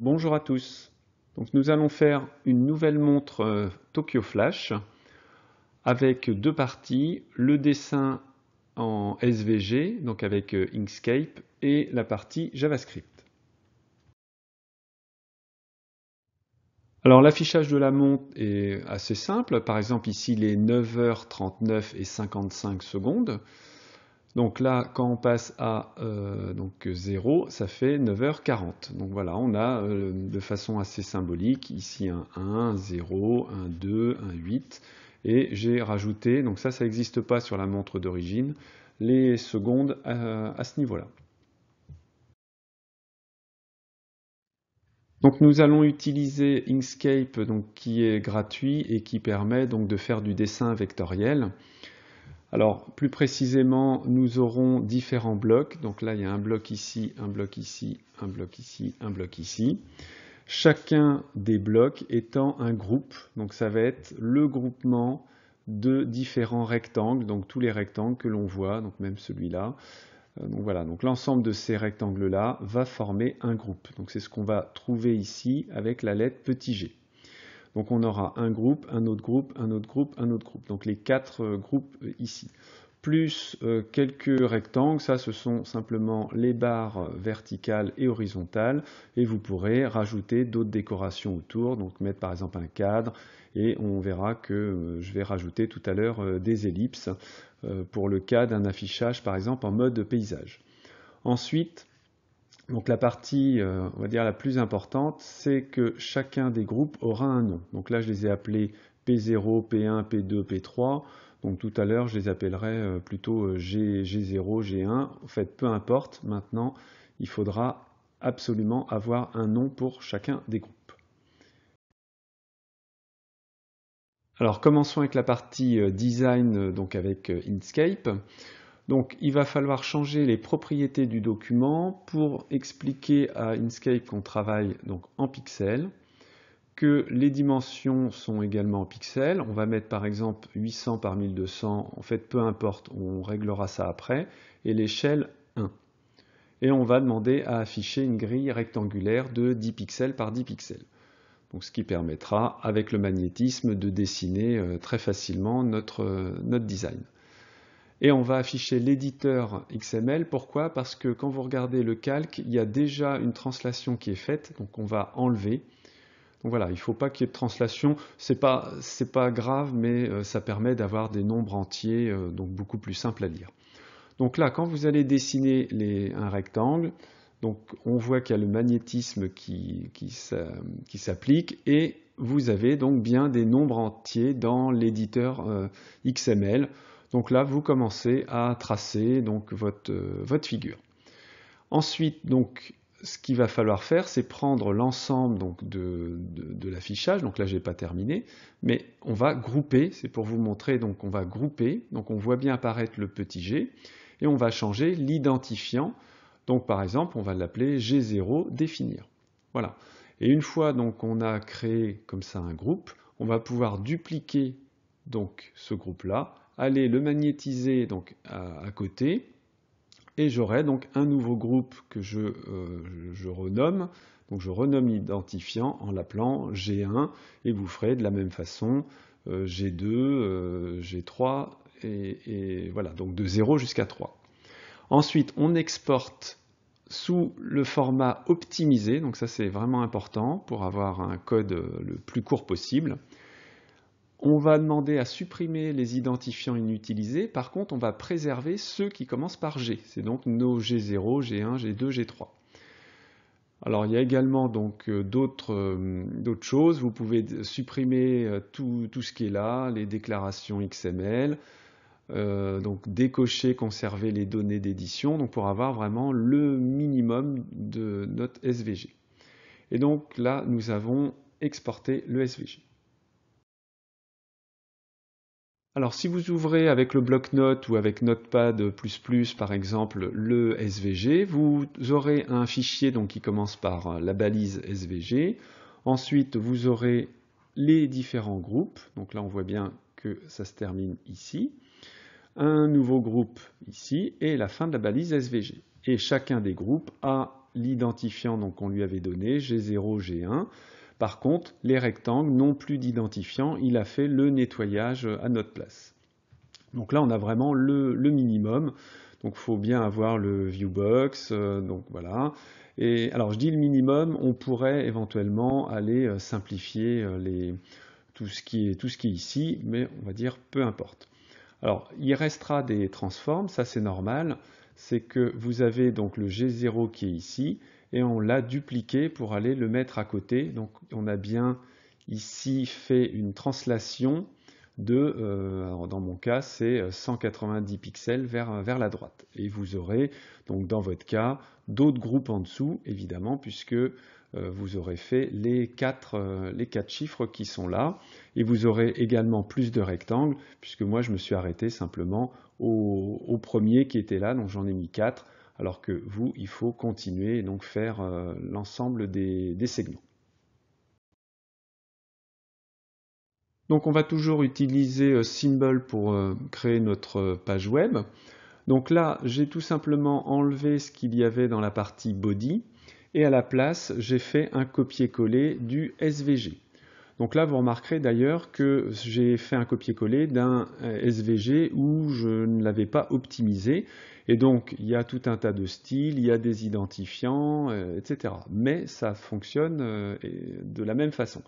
Bonjour à tous. Donc nous allons faire une nouvelle montre euh, Tokyo Flash avec deux parties, le dessin en SVG, donc avec euh, Inkscape, et la partie JavaScript. Alors l'affichage de la montre est assez simple, par exemple ici il est 9h39 et 55 secondes. Donc là, quand on passe à 0, euh, ça fait 9h40. Donc voilà, on a euh, de façon assez symbolique ici un 1, 0, un 2, un 8. Et j'ai rajouté, donc ça, ça n'existe pas sur la montre d'origine, les secondes euh, à, ce niveau-là. Donc nous allons utiliser Inkscape qui est gratuit et qui permet donc de faire du dessin vectoriel. Alors, plus précisément, nous aurons différents blocs. Donc là, il y a un bloc ici, un bloc ici, un bloc ici, un bloc ici. Chacun des blocs étant un groupe. Donc ça va être le groupement de différents rectangles, donc tous les rectangles que l'on voit, donc même celui-là. Euh, donc voilà, donc l'ensemble de ces rectangles-là va former un groupe. Donc c'est ce qu'on va trouver ici avec la lettre petit g. Donc on aura un groupe, un autre groupe, un autre groupe, un autre groupe. Donc les quatre euh, groupes euh, ici. Plus euh, quelques rectangles, ça ce sont simplement les barres verticales et horizontales. Et vous pourrez rajouter d'autres décorations autour, donc mettre par exemple un cadre. Et on verra que je vais rajouter tout à l'heure des ellipses pour le cas d'un affichage par exemple en mode paysage. Ensuite, donc la partie, euh, on va dire, la plus importante, c'est que chacun des groupes aura un nom. Donc là, je les ai appelés P0, P1, P2, P3. Donc tout à l'heure, je les appellerai euh, plutôt euh, G, G0, G1. En fait, peu importe, maintenant, il faudra absolument avoir un nom pour chacun des groupes. Alors commençons avec la partie design, donc avec Inkscape. Donc il va falloir changer les propriétés du document pour expliquer à Inkscape qu'on travaille donc en pixels, que les dimensions sont également en pixels. On va mettre par exemple 800 par 1200, en fait peu importe, on réglera ça après, et l'échelle 1. Et on va demander à afficher une grille rectangulaire de 10 pixels par 10 pixels. Donc ce qui permettra, avec le magnétisme, de dessiner euh, très facilement notre euh, design et on va afficher l'éditeur XML. Pourquoi Parce que quand vous regardez le calque, il y a déjà une translation qui est faite, donc on va enlever. Donc voilà, il ne faut pas qu'il y ait de translation, ce n'est pas, grave, mais euh, ça permet d'avoir des nombres entiers, euh, donc beaucoup plus simple à lire. Donc là, quand vous allez dessiner un rectangle, on voit qu'il y a le magnétisme qui s'applique et vous avez donc bien des nombres entiers dans l'éditeur euh, XML. Donc là, vous commencez à tracer euh, votre, figure. Ensuite, donc, ce qu'il va falloir faire, c'est prendre l'ensemble de, l'affichage. Donc là, je n'ai pas terminé, mais on va grouper. C'est pour vous montrer. Donc on va grouper. Donc on voit bien apparaître le petit g et on va changer l'identifiant. Donc par exemple, on va l'appeler g0 définir. Voilà. Et une fois donc on a créé comme ça un groupe, on va pouvoir dupliquer ce groupe là aller le magnétiser donc à, côté, et j'aurai donc un nouveau groupe que je, euh, renomme. Donc je renomme l'identifiant en l'appelant G1 et vous ferez de la même façon G2, euh, G3 euh, et, et, voilà, donc de 0 jusqu'à 3. Ensuite, on exporte sous le format optimisé, donc ça c'est vraiment important pour avoir un code le plus court possible. On va demander à supprimer les identifiants inutilisés, par contre on va préserver ceux qui commencent par G, c'est donc nos G0, G1, G2, G3. Alors il y a également donc euh, euh, d'autres choses, vous pouvez supprimer euh, tout, ce qui est là, les déclarations XML, donc décocher, conserver les données d'édition, donc pour avoir vraiment le minimum de notre SVG. Et donc là, nous avons exporté le SVG. Alors si vous ouvrez avec le bloc-notes ou avec Notepad++ par exemple le SVG, vous aurez un fichier qui commence par euh, la balise SVG. Ensuite, vous aurez les différents groupes. Donc là, on voit bien que ça se termine ici. Un nouveau groupe ici et la fin de la balise SVG. Et chacun des groupes a l'identifiant qu'on lui avait donné, G0, G1, par contre, les rectangles n'ont plus d'identifiant, il a fait le nettoyage euh, à notre place. Donc là, on a vraiment le, minimum. Donc il faut bien avoir le viewbox, euh, donc voilà. Et alors je dis le minimum, on pourrait éventuellement aller euh, simplifier tout, ce qui est, ici, mais on va dire peu importe. Alors il restera des transformes. ça c'est normal, c'est que vous avez donc le G0 qui est ici, et on l'a dupliqué pour aller le mettre à côté. Donc on a bien ici fait une translation de, euh, dans mon cas, c'est 190 euh, pixels euh, vers, la droite. Et vous aurez donc dans votre cas d'autres groupes en dessous, évidemment, puisque vous aurez fait les quatre, les quatre chiffres qui sont là. Et vous aurez également plus de rectangles, puisque moi je me suis arrêté simplement au, au premier qui était là, donc j'en ai mis 4 alors que vous, il faut continuer et donc faire euh, l'ensemble des, des segments. Donc on va toujours utiliser euh, Symbol pour euh, créer notre page web. Donc là, j'ai tout simplement enlevé ce qu'il y avait dans la partie body et à la place, j'ai fait un copier-coller du SVG. Donc là, vous remarquerez d'ailleurs que j'ai fait un copier-coller d'un euh, SVG où je ne l'avais pas optimisé. Et donc, il y a tout un tas de styles, il y a des identifiants, euh, etc. Mais ça fonctionne euh, de la même façon.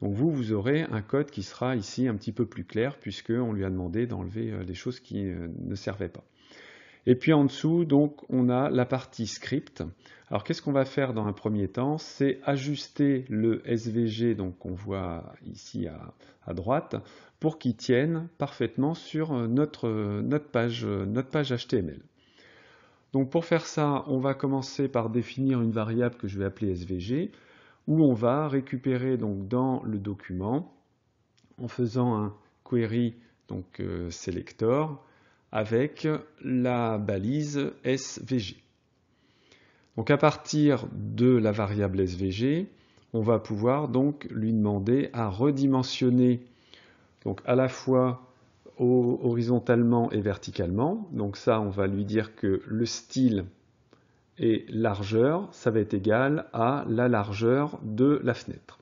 Donc vous, vous aurez un code qui sera ici un petit peu plus clair puisqu'on lui a demandé d'enlever les choses qui ne servaient pas. Et puis en dessous, on a la partie script. Alors qu'est-ce qu'on va faire dans un premier temps C'est ajuster le SVG, qu'on voit ici à, droite, pour qu'il tienne parfaitement sur euh, euh, notre, page, HTML. Euh, donc pour faire ça, on va commencer par définir une variable que je vais appeler SVG, où on va récupérer dans le document, en faisant un query donc selector, avec la balise SVG. Donc à partir de la variable SVG, on va pouvoir donc lui demander à redimensionner donc à la fois horizontalement et verticalement. Donc ça, on va lui dire que le style et largeur, ça va être égal à la largeur de la fenêtre.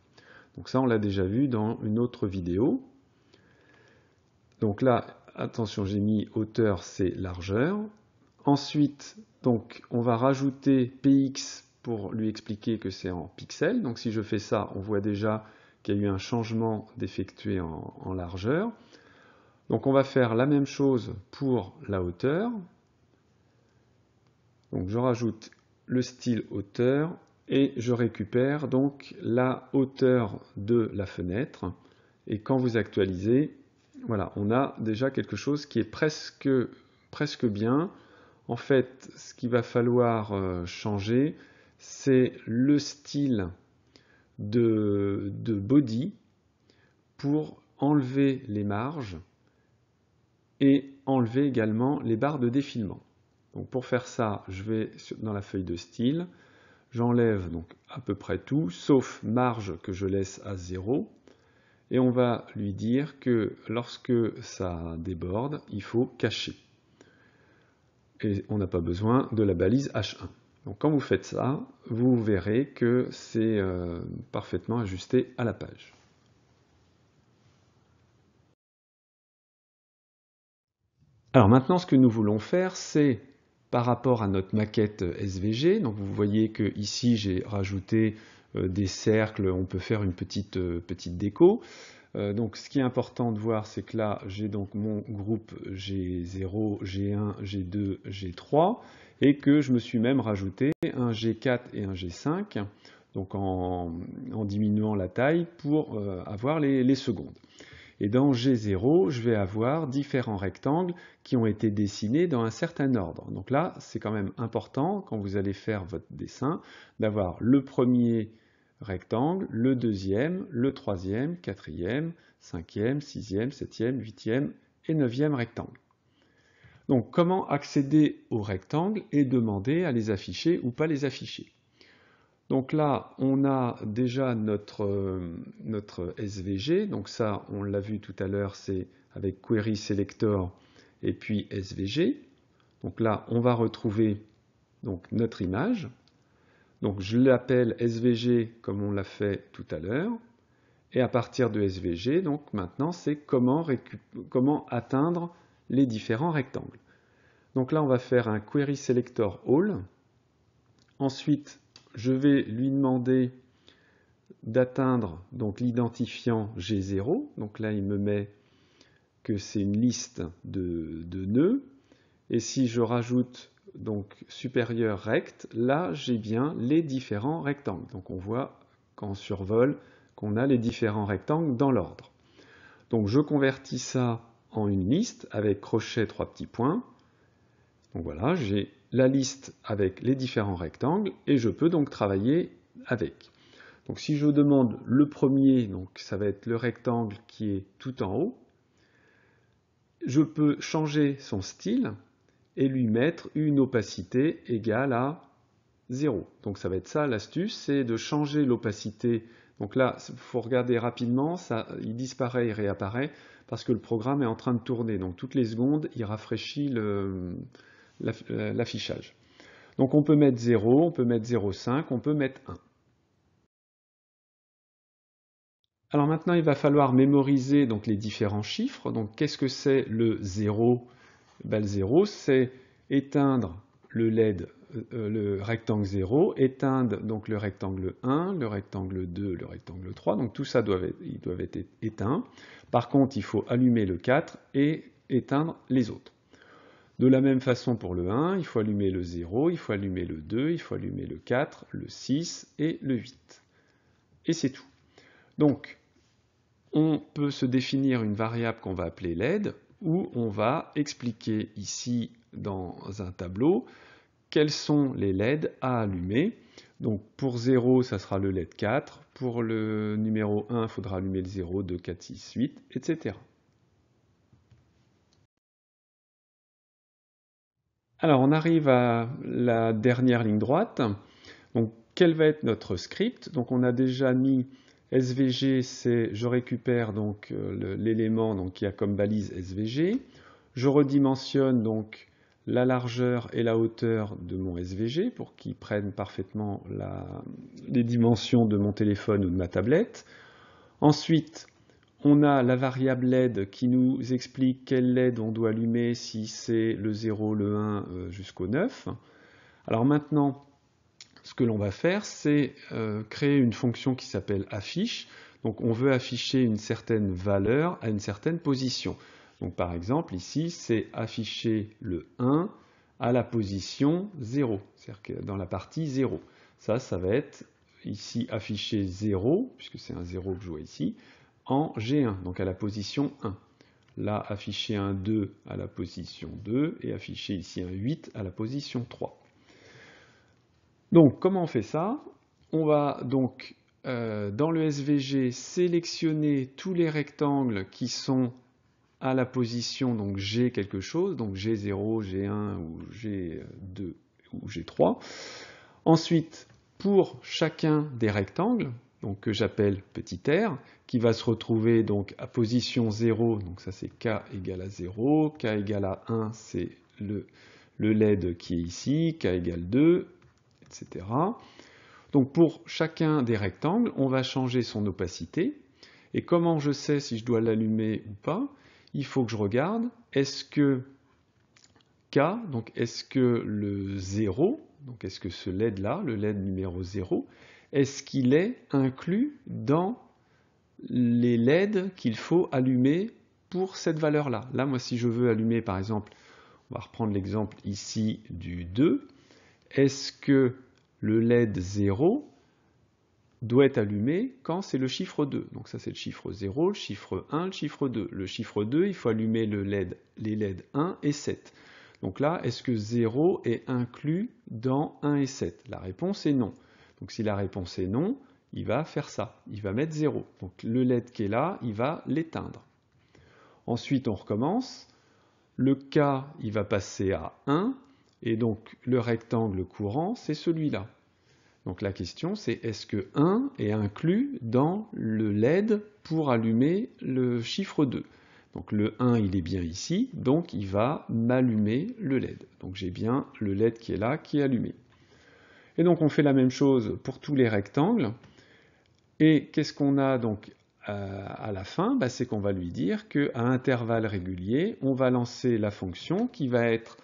Donc ça, on l'a déjà vu dans une autre vidéo. Donc là, attention, j'ai mis hauteur, c'est largeur. Ensuite, donc, on va rajouter px pour lui expliquer que c'est en pixels. Donc, si je fais ça, on voit déjà qu'il y a eu un changement d'effectué en, en largeur. Donc, on va faire la même chose pour la hauteur. Donc, je rajoute le style hauteur et je récupère donc la hauteur de la fenêtre. Et quand vous actualisez, voilà, on a déjà quelque chose qui est presque, bien. En fait, ce qu'il va falloir euh, changer, c'est le style de, de body pour enlever les marges et enlever également les barres de défilement. Donc pour faire ça, je vais dans la feuille de style, j'enlève donc à peu près tout, sauf marge que je laisse à 0, et on va lui dire que lorsque ça déborde, il faut cacher. Et on n'a pas besoin de la balise H1. Donc quand vous faites ça, vous verrez que c'est euh, parfaitement ajusté à la page. Alors maintenant, ce que nous voulons faire, c'est par rapport à notre maquette SVG, donc vous voyez que ici j'ai rajouté euh, des cercles, on peut faire une petite, euh, petite déco. Euh, donc ce qui est important de voir, c'est que là, j'ai donc mon groupe G0, G1, G2, G3, et que je me suis même rajouté un G4 et un G5, donc en, diminuant la taille pour avoir les secondes. Et dans G0, je vais avoir différents rectangles qui ont été dessinés dans un certain ordre. Donc là, c'est quand même important, quand vous allez faire votre dessin, d'avoir le premier rectangle, le deuxième, le troisième, quatrième, cinquième, sixième, septième, huitième et neuvième rectangle. Donc comment accéder aux rectangles et demander à les afficher ou pas les afficher. Donc là, on a déjà notre, euh, SVG. Donc ça, on l'a vu tout à l'heure, c'est avec query selector et puis SVG. Donc là, on va retrouver donc, notre image. Donc je l'appelle SVG comme on l'a fait tout à l'heure. Et à partir de SVG, donc maintenant, c'est comment, comment atteindre les différents rectangles. Donc là, on va faire un query selector all. Ensuite, je vais lui demander d'atteindre donc l'identifiant G0. Donc là, il me met que c'est une liste de, nœuds. Et si je rajoute donc supérieur rect, là j'ai bien les différents rectangles. Donc on voit qu'en survol qu'on a les différents rectangles dans l'ordre. Donc je convertis ça en une liste avec crochet trois petits points. Donc voilà, j'ai la liste avec les différents rectangles et je peux donc travailler avec. Donc si je demande le premier, donc ça va être le rectangle qui est tout en haut, je peux changer son style et lui mettre une opacité égale à 0. Donc ça va être ça l'astuce, c'est de changer l'opacité. Donc là, il faut regarder rapidement, ça, il disparaît il réapparaît parce que le programme est en train de tourner. Donc toutes les secondes, il rafraîchit le, euh, l'affichage. Donc on peut mettre 0, on peut mettre 0,5, on peut mettre 1. Alors maintenant, il va falloir mémoriser les différents chiffres. Donc qu'est-ce que c'est le 0 0, c'est éteindre le LED, euh, le rectangle 0, éteindre donc, le rectangle 1, le rectangle 2, le rectangle 3. Donc tout ça, doit être, ils doivent être éteints. Par contre, il faut allumer le 4 et éteindre les autres. De la même façon pour le 1, il faut allumer le 0, il faut allumer le 2, il faut allumer le 4, le 6 et le 8. Et c'est tout. Donc, on peut se définir une variable qu'on va appeler LED, où on va expliquer ici dans un tableau quels sont les LED à allumer. Donc pour 0, ça sera le LED 4, pour le numéro 1, il faudra allumer le 0, 2, 4, 6, 8, etc. Alors on arrive à la dernière ligne droite. Donc quel va être notre script Donc on a déjà mis SVG, c'est je récupère donc euh, l'élément qui a comme balise SVG. Je redimensionne donc la largeur et la hauteur de mon SVG pour qu'il prennent parfaitement les dimensions de mon téléphone ou de ma tablette. Ensuite, on a la variable LED qui nous explique quelle LED on doit allumer, si c'est le 0, le 1 euh, jusqu'au 9. Alors maintenant, ce que l'on va faire, c'est euh, créer une fonction qui s'appelle affiche. Donc on veut afficher une certaine valeur à une certaine position. Donc par exemple ici, c'est afficher le 1 à la position 0, c'est-à-dire que dans la partie 0. Ça, ça va être ici afficher 0, puisque c'est un 0 que je vois ici, en G1, donc à la position 1. Là, afficher un 2 à la position 2 et afficher ici un 8 à la position 3. Donc, comment on fait ça On va donc, euh, dans le SVG, sélectionner tous les rectangles qui sont à la position donc G quelque chose, donc G0, G1 ou G2 ou G3. Ensuite, pour chacun des rectangles, donc, que j'appelle petit r, qui va se retrouver donc à position 0, donc ça c'est k égale à 0, k égale à 1 c'est le, le LED qui est ici, k égale 2, etc. Donc pour chacun des rectangles, on va changer son opacité. Et comment je sais si je dois l'allumer ou pas Il faut que je regarde, est-ce que K, donc est-ce que le 0, donc est-ce que ce LED là, le LED numéro 0, est-ce qu'il est inclus dans les LED qu'il faut allumer pour cette valeur-là Là, moi, si je veux allumer, par exemple, on va reprendre l'exemple ici du 2, est-ce que le LED 0 doit être allumé quand c'est le chiffre 2 Donc ça, c'est le chiffre 0, le chiffre 1, le chiffre 2. Le chiffre 2, il faut allumer e les LED 1 et 7. Donc là, est-ce que 0 est inclus dans 1 et 7 La réponse est non. Donc si la réponse est non, il va faire ça, il va mettre 0. Donc le LED qui est là, il va l'éteindre. Ensuite, on recommence. Le K, il va passer à 1, et donc le rectangle courant, c'est celui-là. Donc la question, c'est est-ce que 1 est inclus dans le LED pour allumer le chiffre 2 Donc le 1, il est bien ici, donc il va m'allumer le LED. Donc j'ai bien le LED qui est là, qui est allumé. Et donc on fait la même chose pour tous les rectangles. Et qu'est-ce qu'on a donc euh, à la fin bah, C'est qu'on va lui dire qu'à intervalles réguliers, on va lancer la fonction qui va être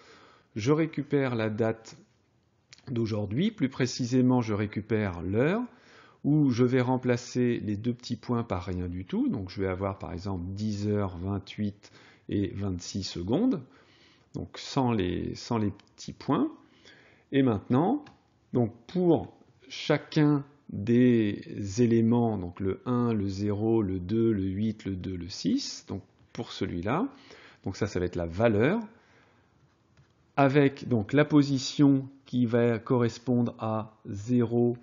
je récupère la date d'aujourd'hui, plus précisément je récupère l'heure, où je vais remplacer les deux petits points par rien du tout. Donc je vais avoir par exemple 10h28 et 26 secondes, donc sans les petits points. Et maintenant, donc pour chacun des éléments, donc le 1, le 0, le 2, le 8, le 2, le 6, donc pour celui-là, donc ça, ça va être la valeur, avec donc la position qui va correspondre à 0,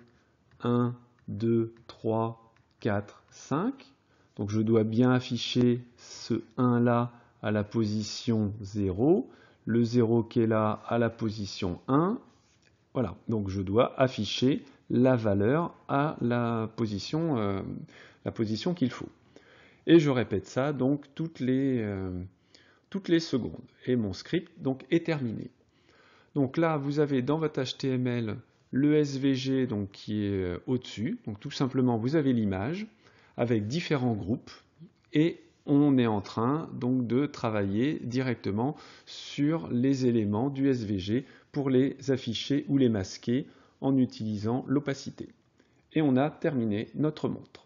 1, 2, 3, 4, 5. Donc je dois bien afficher ce 1-là à la position 0, le 0 qui est là à la position 1, voilà, donc je dois afficher la valeur à euh, la position, qu'il faut. Et je répète ça donc toutes les, euh, toutes les secondes. Et mon script donc est terminé. Donc là, vous avez dans votre HTML le SVG donc, qui est euh, au-dessus. Donc tout simplement, vous avez l'image avec différents groupes et on est en train donc de travailler directement sur les éléments du SVG pour les afficher ou les masquer en utilisant l'opacité. Et on a terminé notre montre.